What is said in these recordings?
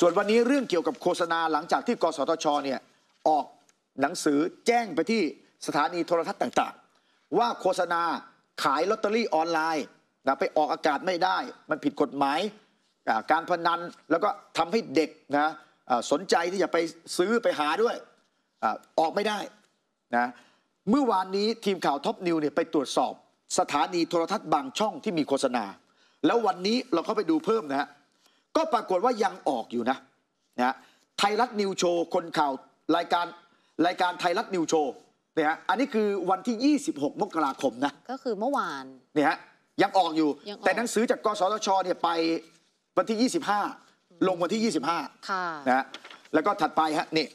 ส่วนวันนี้เรื่องเกี่ยวกับโฆษณาหลังจากที่กสทชเนี่ยออกหนังสือแจ้งไปที่สถานีโทรทัศน์ต่าง ๆ ว่าโฆษณาขายลอตเตอรี่ออนไลน์นะไปออกอากาศไม่ได้ มันผิดกฎหมาย การพนันแล้วก็ทำให้เด็กนะสนใจที่จะไปซื้อไปหาด้วยออกไม่ได้นะเมื่อวานนี้ทีมข่าวท็อปนิวเนี่ยไปตรวจสอบ สถานีโทรทัศน์บางช่องที่มีโฆษณา แล้ววันนี้เราเข้าไปดูเพิ่มนะฮะก็ปรากฏว่ายังออกอยู่นะนะไทยรัฐนิวโชว์คนข่าวรายการรายการไทยรัฐนิวโชว์เนี่ยฮะอันนี้คือวันที่ 26มกราคมนะก็คือเมื่อวานเนี่ยฮะยังออกอยู่แต่หนังสือจากกสทชเนี่ยไปวันที่ 25 ลงวันที่ 25ค่ะนะฮะแล้วก็ถัดไปฮะนี่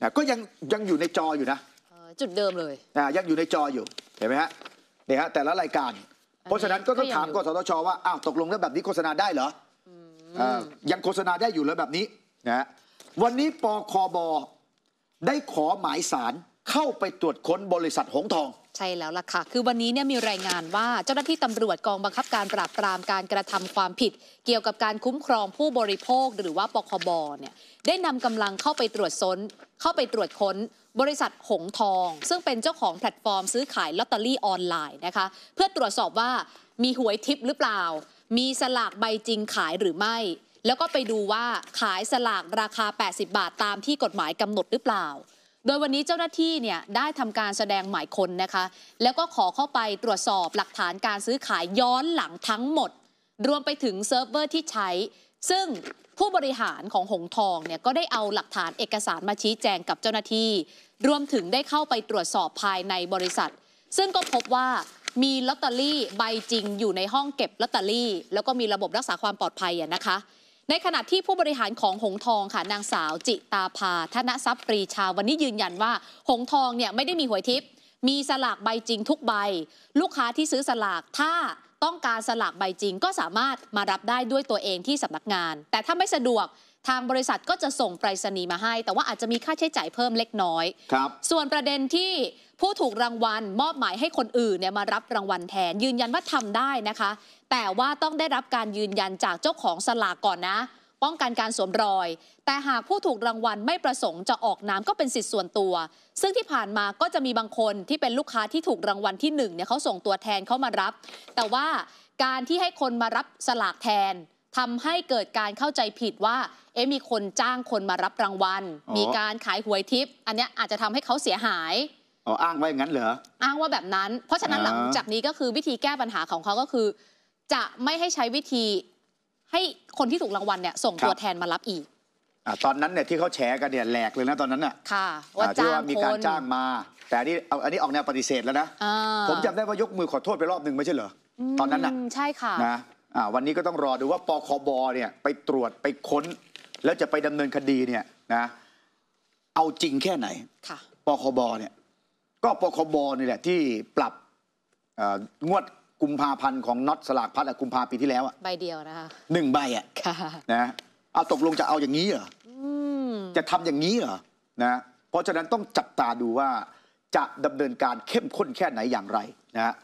นะก็ยังยังอยู่ในจออยู่นะจุดเดิมเลยนะยังอยู่ในจออยู่เห็นไหมฮะเนี่ยฮะแต่ละรายการ เพราะฉะนั้นก็ต้องถามกสทช ว่าอ้าวตกลงแล้วแบบนี้โฆษณาได้เหรอยังโฆษณาได้อยู่เลยแบบนี้นะฮะวันนี้ปคบได้ขอหมายสารเข้าไปตรวจค้นบริษัทหงทอง ใช่แล้วล่ะค่ะคือวันนี้เนี่ยมีรายงานว่าเจ้าหน้าที่ตำรวจกองบังคับ การปราบปรามการกระทำความผิด เกี่ยวกับการคุ้มครองผู้บริโภคหรือว่าปคบเนี่ยได้นำกำลังเข้าไปตรวจซ้นเข้าไปตรวจค้นบริษัทหงทอง ซึ่งเป็นเจ้าของแพลตฟอร์มซื้อขายลอตเตอรี่ออนไลน์นะคะเพื่อตรวจสอบว่ามีหวยทิปหรือเปล่า มีสลากใบจริงขายหรือไม่ แล้วก็ไปดูว่าขายสลากราคา 80 บาทตามที่กฎหมายกำหนดหรือเปล่าโดยวันนี้เจ้าหน้าที่เนี่ยได้ทำการแสดงหมายคนนะคะ แล้วก็ขอเข้าไปตรวจสอบหลักฐานการซื้อขายย้อนหลังทั้งหมด รวมไปถึงเซิร์ฟเวอร์ที่ใช้ซึ่งผู้บริหารของหงทองเนี่ยก็ได้เอาหลักฐานเอกสารมาชี้แจงกับเจ้าหน้าที่ รวมถึงได้เข้าไปตรวจสอบภายในบริษัท ซึ่งก็พบว่ามีลอตเตอรี่ใบจริงอยู่ในห้องเก็บลอตเตอรี่ แล้วก็มีระบบรักษาความปลอดภัยนะคะในขณะที่ผู้บริหารของหงทองค่ะ นางสาว จิตาภาธนทรัพย์ปรีชา วันนี้ยืนยันว่าหงทองเนี่ย ไม่ได้มีหวยทิพย์มีสลากใบจริงทุกใบ ลูกค้าที่ซื้อสลากถ้าต้องการสลากใบจริงก็สามารถมารับได้ด้วยตัวเองที่สำนักงาน แต่ถ้าไม่สะดวกทางบริษัทก็จะส่งไปรษณีย์มาให้ แต่ว่าอาจจะมีค่าใช้จ่ายเพิ่มเล็กน้อยครับ ส่วนประเด็นที่ผู้ถูกรางวัลมอบหมายให้คนอื่นเนี่ยมารับรางวัลแทนยืนยันว่าทำได้นะคะ แต่ว่าต้องได้รับการยืนยันจากเจ้าของสลากก่อนนะ ป้องกันการสวมรอย แต่หากผู้ถูกรางวัลไม่ประสงค์จะออกนามก็เป็นสิทธิ์ส่วนตัว ซึ่งที่ผ่านมาก็จะมีบางคนที่เป็นลูกค้าที่ถูกรางวัลที่1เนี่ยเขาส่งตัวแทนเขามารับ แต่ว่าการที่ให้คนมารับสลากแทนทำให้เกิดการเข้าใจผิดว่า เอ๊ะมีคนจ้างคนมารับรางวัล มีการขายหวยทิป อันนี้อาจจะทำให้เขาเสียหายอ๋ออ้างว่าอย่างนั้นเหรออ้างว่าแบบนั้น เพราะฉะนั้นหลังจากนี้ก็คือวิธีแก้ปัญหาของเขาก็คือ จะไม่ให้ใช้วิธีให้คนที่ถูกรางวัลเนี่ย ส่งตัวแทนมารับอีกอตอนนั้นเนี่ยที่เขาแฉกันเนี่ยแหลกเลยนะตอนนั้นน่ะค่ะว่าะจ้างมีการจ้างมาแต่นี่อันนี้ออกแนวปฏิเสธแล้วนะผมจำได้ว่ายกมือขอโทษไปรอบหนึ่งไม่ใช่เหรอตอนนั้นน่ะใช่ค่ะนะวันนี้ก็ต้องรอดูว่าปคบเนี่ยไปตรวจไปค้น แล้วจะไปดำเนินคดีเนี่ยนะเอาจริงแค่ไหนปคบเนี่ยก็ปคบนี่แหละที่ปรับงวดกุมภาพันธ์ของน็อตสลากพัดกุมภาปีที่แล้วอะใบเดียวนะคะหนึ่งใบอะนะเอาตกลงจะเอาอย่างนี้เหรอจะทำอย่างนี้เหรอนะเพราะฉะนั้นต้องจับตาดูว่าจะดำเนินการเข้มข้นแค่ไหนอย่างไรนะฮะ